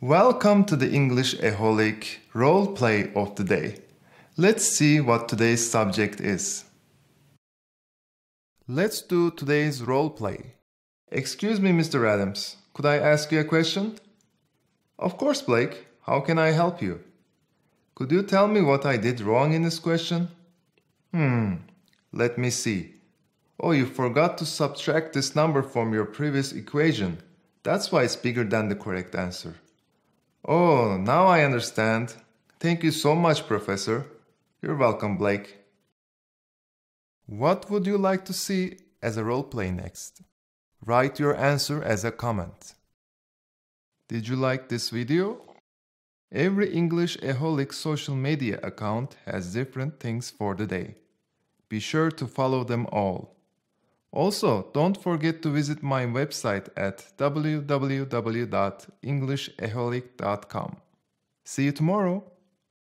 Welcome to the English Eholic role play of the day. Let's see what today's subject is. Let's do today's role play. Excuse me, Mr. Adams. Could I ask you a question? Of course, Blake. How can I help you? Could you tell me what I did wrong in this question? Hmm, let me see. Oh, you forgot to subtract this number from your previous equation. That's why it's bigger than the correct answer. Oh, now I understand. Thank you so much, Professor. You're welcome, Blake. What would you like to see as a roleplay next? Write your answer as a comment. Did you like this video? Every English Aholic social media account has different things for the day. Be sure to follow them all. Also, don't forget to visit my website at www.englishaholic.com. See you tomorrow!